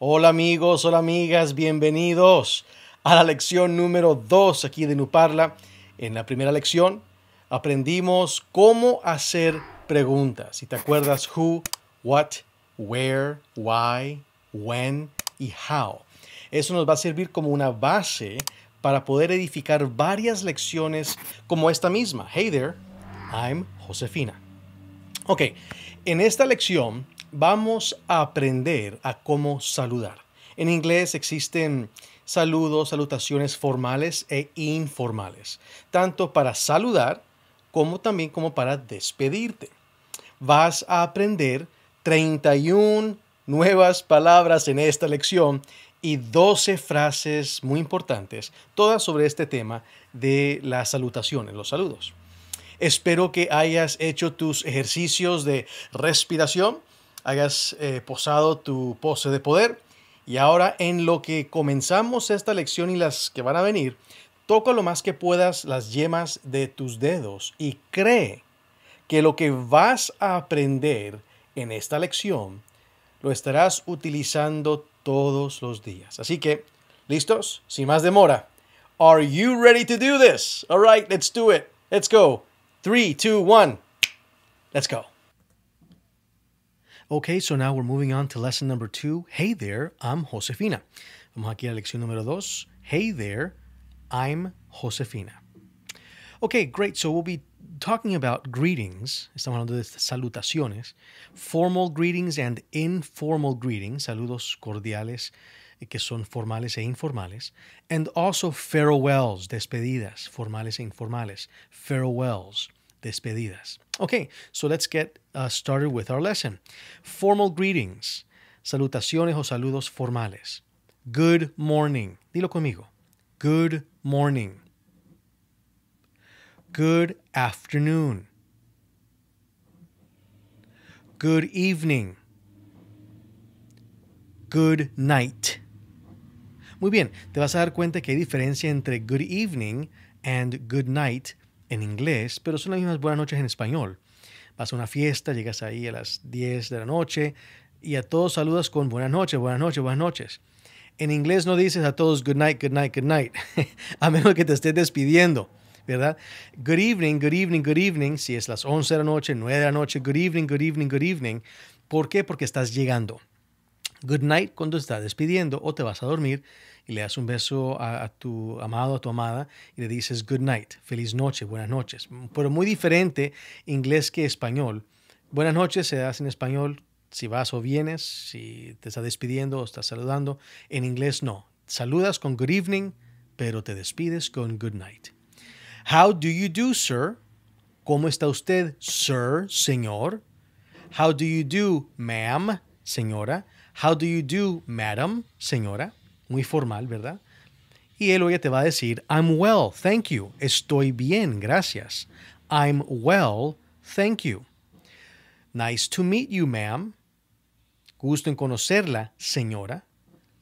Hola amigos, hola amigas, bienvenidos a la lección número 2 aquí de Nuparla. En la primera lección aprendimos cómo hacer preguntas. Si te acuerdas, who, what, where, why, when y how. Eso nos va a servir como una base para poder edificar varias lecciones como esta misma. Hey there, I'm Josefina. Ok, en esta lección vamos a aprender a cómo saludar. En inglés existen saludos, salutaciones formales e informales, tanto para saludar como también como para despedirte. Vas a aprender 31 nuevas palabras en esta lección y 12 frases muy importantes, todas sobre este tema de las salutaciones, los saludos. Espero que hayas hecho tus ejercicios de respiración hayas eh, posado tu pose de poder. Y ahora en lo que comenzamos esta lección y las que van a venir, toca lo más que puedas las yemas de tus dedos y cree que lo que vas a aprender en esta lección lo estarás utilizando todos los días. Así que, ¿listos? Sin más demora. Are you ready to do this? All right, let's do it. Let's go. 3, 2, 1. Let's go. Okay, so now we're moving on to lesson number two. Hey there, I'm Josefina. Vamos aquí a lección número dos. Hey there, I'm Josefina. Okay, great. So we'll be talking about greetings. Estamos hablando de salutaciones. Formal greetings and informal greetings. Saludos cordiales eh, que son formales e informales. And also farewells, despedidas, formales e informales. Farewells. despedidas. Okay, so let's get uh, started with our lesson. Formal greetings, salutaciones o saludos formales. Good morning. Dilo conmigo. Good morning. Good afternoon. Good evening. Good night. Muy bien, te vas a dar cuenta que hay diferencia entre good evening and good night en inglés, pero son las mismas buenas noches en español. Vas a una fiesta, llegas ahí a las 10 de la noche y a todos saludas con buenas noches, buenas noches, buenas noches. En inglés no dices a todos good night, good night, good night, a menos que te estés despidiendo, ¿verdad? Good evening, good evening, good evening, si es las 11 de la noche, 9 de la noche, good evening, good evening, good evening. ¿Por qué? Porque estás llegando good night cuando está despidiendo o te vas a dormir y le das un beso a, tu amado, a tu amada y le dices good night, feliz noche, buenas noches. Pero muy diferente inglés que español. Buenas noches se das en español si vas o vienes, si te está despidiendo o estás saludando. En inglés no. Saludas con good evening, pero te despides con good night. How do you do, sir? ¿Cómo está usted, sir, señor? How do you do, ma'am, señora? How do you do, madam, señora? Muy formal, ¿verdad? Y él o te va a decir, I'm well, thank you. Estoy bien, gracias. I'm well, thank you. Nice to meet you, ma'am. Gusto en conocerla, señora.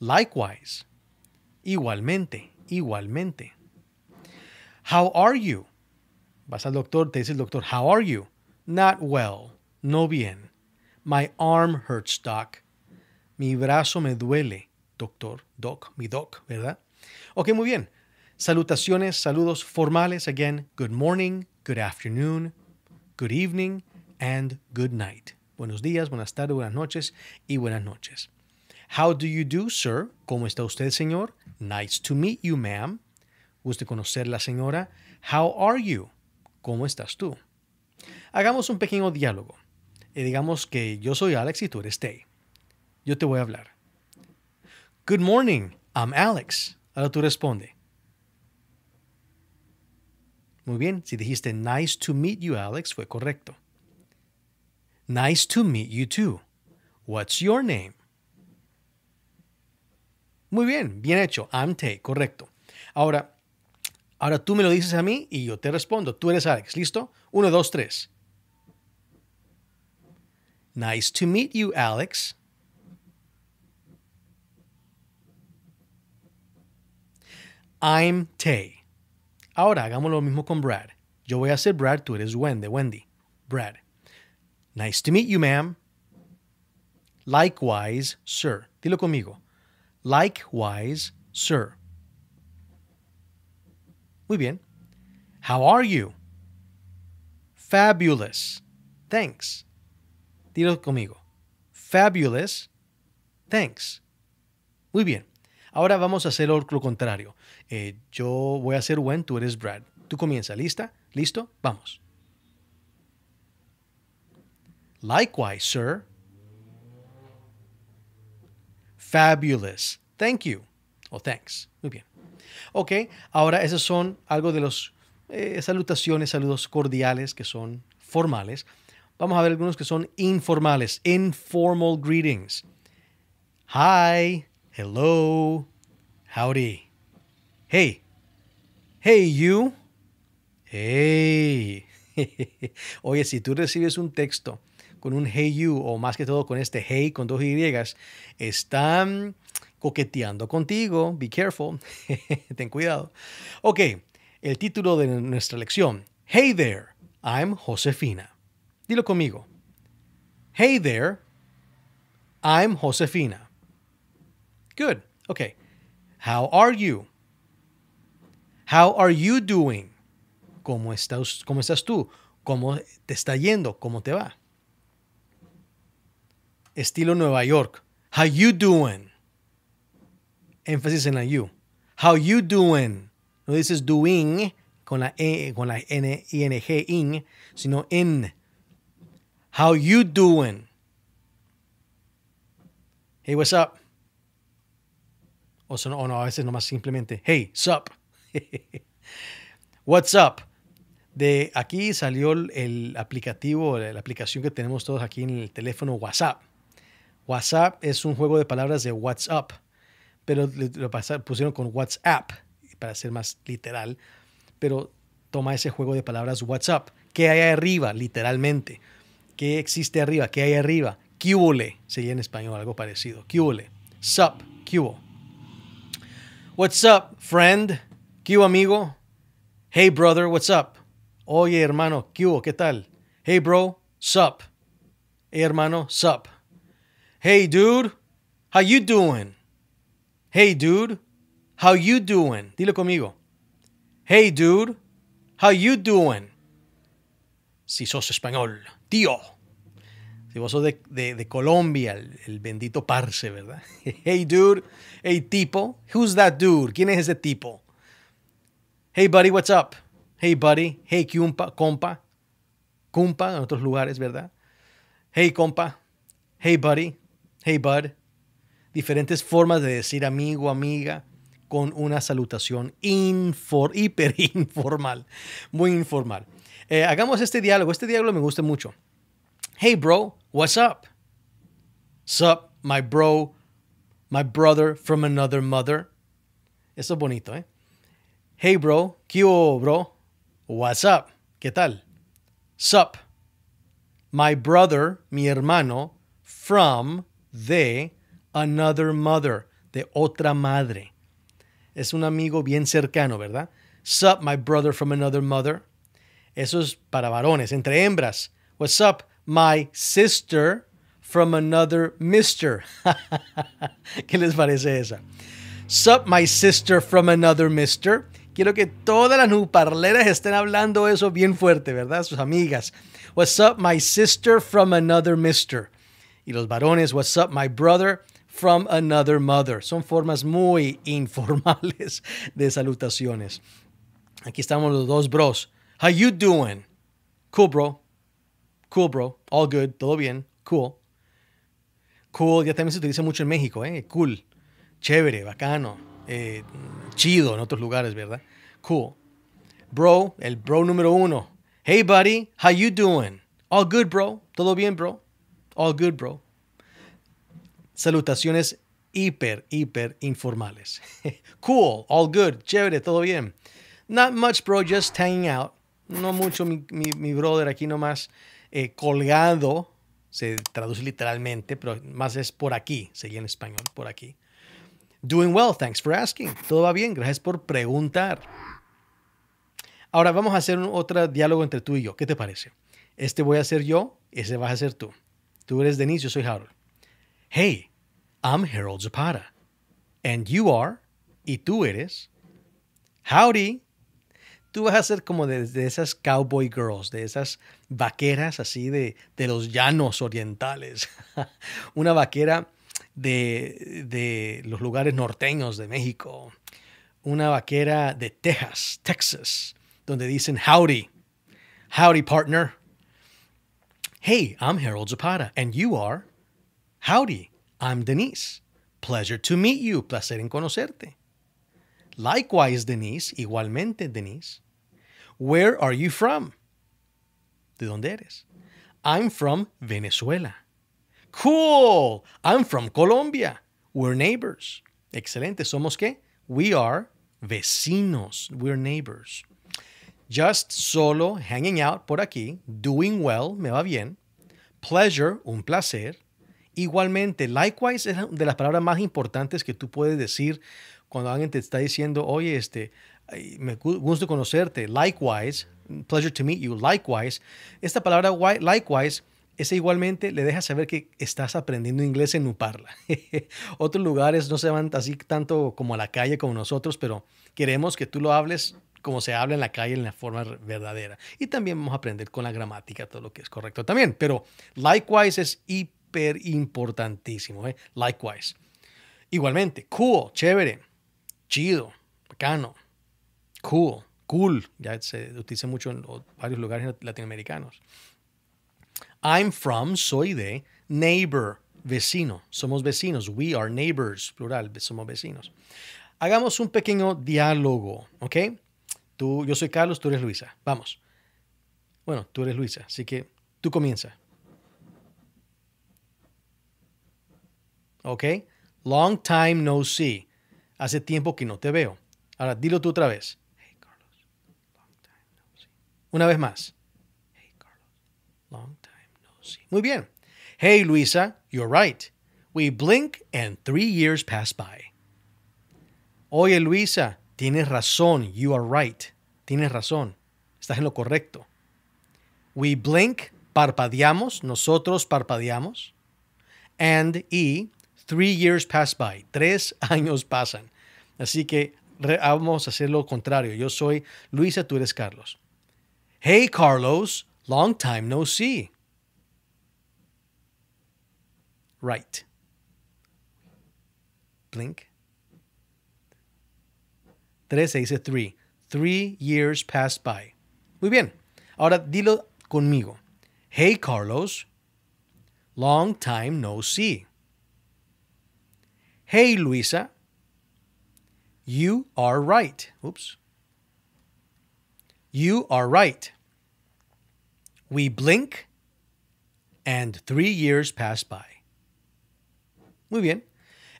Likewise. Igualmente, igualmente. How are you? Vas al doctor, te dice el doctor, How are you? Not well, no bien. My arm hurts, doc. Mi brazo me duele, doctor, doc, mi doc, ¿verdad? Ok, muy bien. Salutaciones, saludos formales. Again, good morning, good afternoon, good evening, and good night. Buenos días, buenas tardes, buenas noches y buenas noches. How do you do, sir? ¿Cómo está usted, señor? Nice to meet you, ma'am. Gusto conocerla, señora. How are you? ¿Cómo estás tú? Hagamos un pequeño diálogo. y eh, digamos que yo soy Alex y tú eres Tay yo te voy a hablar. Good morning, I'm Alex. Ahora tú responde. Muy bien, si dijiste nice to meet you, Alex, fue correcto. Nice to meet you too. What's your name? Muy bien, bien hecho. I'm Tay, correcto. Ahora, ahora tú me lo dices a mí y yo te respondo. Tú eres Alex, ¿listo? Uno, dos, tres. Nice to meet you, Alex. I'm Tay. Ahora hagamos lo mismo con Brad. Yo voy a ser Brad, tú eres Wendy, Wendy. Brad. Nice to meet you, ma'am. Likewise, sir. Dilo conmigo. Likewise, sir. Muy bien. How are you? Fabulous. Thanks. Dilo conmigo. Fabulous. Thanks. Muy bien. Ahora vamos a hacer lo contrario. Eh, yo voy a ser When tú eres Brad. Tú comienza, ¿lista? ¿Listo? Vamos. Likewise, sir. Fabulous. Thank you. oh, thanks. Muy bien. Ok, ahora esos son algo de los eh, salutaciones, saludos cordiales que son formales. Vamos a ver algunos que son informales. Informal greetings. Hi, hello, howdy. Hey, hey you. Hey. Oye, si tú recibes un texto con un hey you o más que todo con este hey con dos y están coqueteando contigo. Be careful. Ten cuidado. Ok, el título de nuestra lección. Hey there, I'm Josefina. Dilo conmigo. Hey there, I'm Josefina. Good. Ok. How are you? How are you doing? ¿Cómo estás, ¿Cómo estás tú? ¿Cómo te está yendo? ¿Cómo te va? Estilo Nueva York. How you doing? Énfasis en la you. How you doing? No dices doing con la, e, con la N, ING, n sino in. How you doing? Hey, what's up? O, o no, a veces nomás simplemente, hey, sup. WhatsApp. De aquí salió el aplicativo, la aplicación que tenemos todos aquí en el teléfono WhatsApp. WhatsApp es un juego de palabras de WhatsApp, pero lo pusieron con WhatsApp, para ser más literal. Pero toma ese juego de palabras WhatsApp. ¿Qué hay arriba, literalmente? ¿Qué existe arriba? ¿Qué hay arriba? Se llama en español algo parecido. Cubole. Sup, cubo. What's up, friend? ¿Qué amigo? Hey, brother, what's up? Oye, hermano, ¿qué ¿Qué tal? Hey, bro, sup? Hey, hermano, sup? Hey, dude, how you doing? Hey, dude, how you doing? Dilo conmigo. Hey, dude, how you doing? Si sos español, tío. Si vos sos de, Colombia, el, bendito parce, ¿verdad? Hey, dude, hey, tipo. Who's that dude? ¿Quién es ese tipo? Hey buddy, what's up? Hey buddy, hey cumpa, compa, cumpa en otros lugares, ¿verdad? Hey compa, hey buddy, hey bud. Diferentes formas de decir amigo, amiga, con una salutación hiper informal, muy informal. Eh, hagamos este diálogo, este diálogo me gusta mucho. Hey bro, what's up? Sup, my bro, my brother from another mother. Eso es bonito, ¿eh? Hey bro, ¿qué bro? What's up? ¿Qué tal? Sup. My brother, mi hermano, from, the another mother, de otra madre. Es un amigo bien cercano, ¿verdad? Sup, my brother from another mother. Eso es para varones, entre hembras. What's up, my sister from another mister. ¿Qué les parece esa? Sup, my sister from another mister. Quiero que todas las nuparleras estén hablando eso bien fuerte, ¿verdad? Sus amigas. What's up, my sister from another mister. Y los varones, what's up, my brother from another mother. Son formas muy informales de salutaciones. Aquí estamos los dos bros. How you doing? Cool, bro. Cool, bro. All good. Todo bien. Cool. Cool. Ya también se utiliza mucho en México, ¿eh? Cool. Chévere, bacano. Eh, chido en otros lugares, ¿verdad? Cool. Bro, el bro número uno. Hey, buddy, how you doing? All good, bro. Todo bien, bro. All good, bro. Salutaciones hiper, hiper informales. cool, all good, chévere, todo bien. Not much, bro, just hanging out. No mucho, mi, brother aquí nomás eh, colgado, se traduce literalmente, pero más es por aquí, Seguía en español, por aquí. Doing well, thanks for asking. Todo va bien, gracias por preguntar. Ahora vamos a hacer un, otro diálogo entre tú y yo. ¿Qué te parece? Este voy a ser yo, ese vas a ser tú. Tú eres Denise, yo soy Harold. Hey, I'm Harold Zapata. And you are, y tú eres, Howdy. Tú vas a ser como de, esas cowboy girls, de esas vaqueras así de, de los llanos orientales. Una vaquera de, de los lugares norteños de México, una vaquera de Texas, Texas, donde dicen howdy, howdy partner. Hey, I'm Harold Zapata, and you are? Howdy, I'm Denise. Pleasure to meet you, placer en conocerte. Likewise, Denise, igualmente, Denise. Where are you from? ¿De dónde eres? I'm from Venezuela. Cool. I'm from Colombia. We're neighbors. Excelente. ¿Somos qué? We are vecinos. We're neighbors. Just solo hanging out por aquí. Doing well. Me va bien. Pleasure. Un placer. Igualmente, likewise es de las palabras más importantes que tú puedes decir cuando alguien te está diciendo, oye, este, me gusta conocerte, likewise, pleasure to meet you, likewise. Esta palabra likewise ese igualmente le deja saber que estás aprendiendo inglés en Nuparla. Otros lugares no se van así tanto como a la calle como nosotros, pero queremos que tú lo hables como se habla en la calle en la forma verdadera. Y también vamos a aprender con la gramática todo lo que es correcto también. Pero likewise es hiper importantísimo. ¿eh? Likewise. Igualmente, cool, chévere, chido, bacano, cool, cool. Ya se utiliza mucho en varios lugares latinoamericanos. I'm from, soy de, neighbor, vecino. Somos vecinos. We are neighbors, plural, somos vecinos. Hagamos un pequeño diálogo, ¿ok? Tú, yo soy Carlos, tú eres Luisa. Vamos. Bueno, tú eres Luisa, así que tú comienza. ¿Ok? Long time no see. Hace tiempo que no te veo. Ahora, dilo tú otra vez. Una vez más. Hey, Carlos muy bien. Hey, Luisa, you're right. We blink and three years pass by. Oye, Luisa, tienes razón. You are right. Tienes razón. Estás en lo correcto. We blink, parpadeamos, nosotros parpadeamos. And y three years pass by. Tres años pasan. Así que vamos a hacer lo contrario. Yo soy Luisa, tú eres Carlos. Hey, Carlos, long time no see. right. Blink. Trece dice three. Three years passed by. Muy bien. Ahora dilo conmigo. Hey, Carlos. Long time no see. Hey, Luisa. You are right. Oops. You are right. We blink, and three years pass by. Muy bien.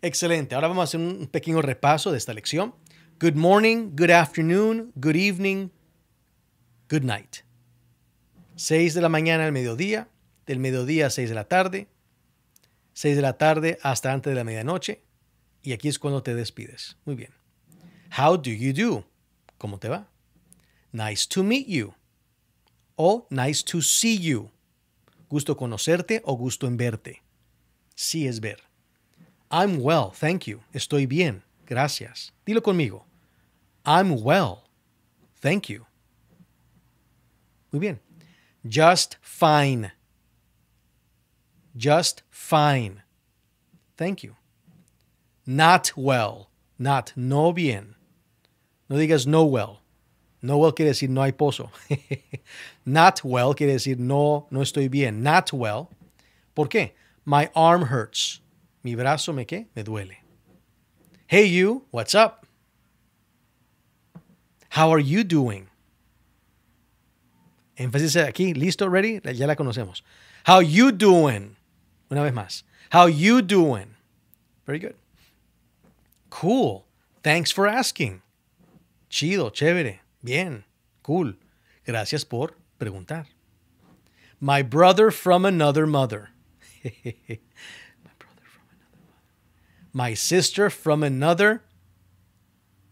Excelente. Ahora vamos a hacer un pequeño repaso de esta lección. Good morning, good afternoon, good evening, good night. 6 de la mañana al mediodía, del mediodía a 6 de la tarde, 6 de la tarde hasta antes de la medianoche, y aquí es cuando te despides. Muy bien. How do you do? ¿Cómo te va? Nice to meet you. O nice to see you. Gusto conocerte o gusto en verte. Sí es ver. I'm well, thank you. Estoy bien, gracias. Dilo conmigo. I'm well, thank you. Muy bien. Just fine. Just fine. Thank you. Not well. Not no bien. No digas no well. No well quiere decir no hay pozo. Not well quiere decir no, no estoy bien. Not well. ¿Por qué? My arm hurts. Mi brazo me qué? Me duele. Hey you, what's up? How are you doing? Énfasis aquí, listo, ready, ya la conocemos. How you doing? Una vez más. How you doing? Very good. Cool. Thanks for asking. Chido, chévere. Bien. Cool. Gracias por preguntar. My brother from another mother. My sister from another.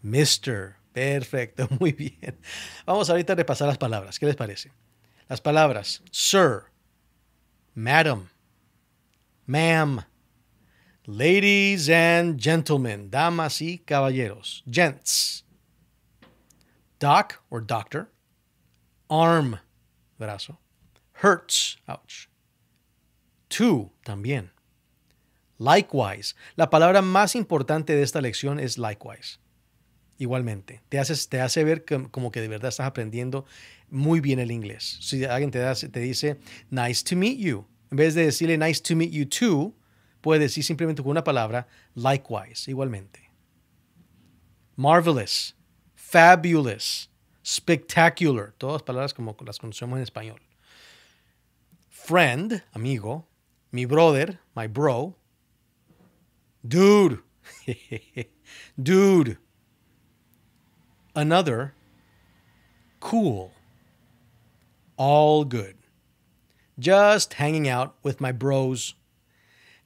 Mister. Perfecto, muy bien. Vamos ahorita a repasar las palabras. ¿Qué les parece? Las palabras sir, madam, ma'am, ladies and gentlemen, damas y caballeros, gents, doc or doctor, arm, brazo, hurts, ouch, to, también, Likewise. La palabra más importante de esta lección es likewise. Igualmente. Te, te hace ver como que de verdad estás aprendiendo muy bien el inglés. Si alguien te, te dice, nice to meet you. En vez de decirle nice to meet you too, puedes decir simplemente con una palabra, likewise, igualmente. Marvelous, fabulous, spectacular, todas palabras como las conocemos en español. Friend, amigo, mi brother, my bro, Dude. Dude. Another. Cool. All good. Just hanging out with my bros.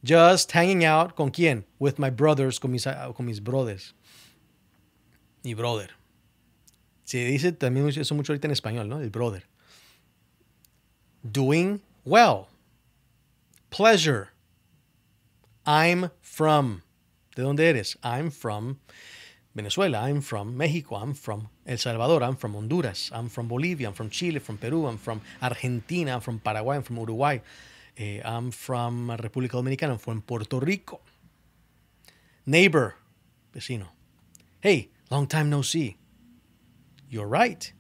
Just hanging out con quién? With my brothers, con mis, uh, con mis brothers. Mi brother. Se dice también eso mucho ahorita en español, ¿no? El brother. Doing well. Pleasure. I'm from. ¿De dónde eres? I'm from Venezuela. I'm from México. I'm from El Salvador. I'm from Honduras. I'm from Bolivia. I'm from Chile. From Peru. I'm from Argentina. I'm from Paraguay. I'm from Uruguay. Eh, I'm from República Dominicana. I'm from Puerto Rico. Neighbor, vecino. Hey, long time no see. You're right.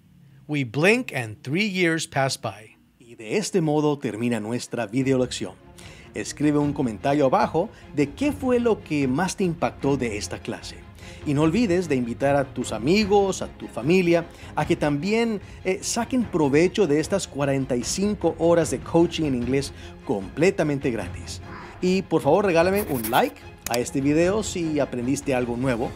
We blink and three years pass by. Y de este modo termina nuestra video lección. Escribe un comentario abajo de qué fue lo que más te impactó de esta clase. Y no olvides de invitar a tus amigos, a tu familia, a que también eh, saquen provecho de estas 45 horas de coaching en inglés completamente gratis. Y por favor regálame un like a este video si aprendiste algo nuevo.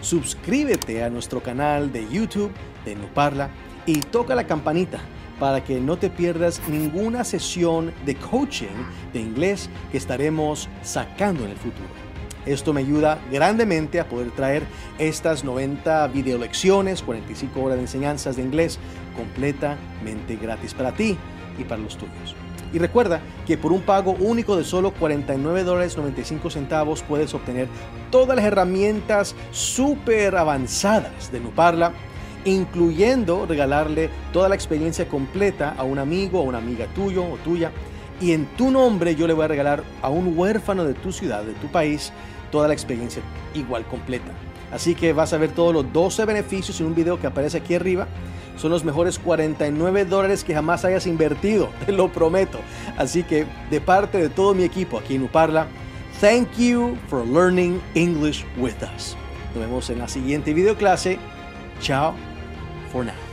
Suscríbete a nuestro canal de YouTube de Nuparla y toca la campanita para que no te pierdas ninguna sesión de coaching de inglés que estaremos sacando en el futuro. Esto me ayuda grandemente a poder traer estas 90 videolecciones, 45 horas de enseñanzas de inglés completamente gratis para ti y para los tuyos. Y recuerda que por un pago único de solo $49.95 puedes obtener todas las herramientas súper avanzadas de Nuparla incluyendo regalarle toda la experiencia completa a un amigo, o una amiga tuyo o tuya. Y en tu nombre yo le voy a regalar a un huérfano de tu ciudad, de tu país, toda la experiencia igual completa. Así que vas a ver todos los 12 beneficios en un video que aparece aquí arriba. Son los mejores 49 dólares que jamás hayas invertido, te lo prometo. Así que de parte de todo mi equipo aquí en Uparla, thank you for learning English with us. Nos vemos en la siguiente video clase. Chao. for now.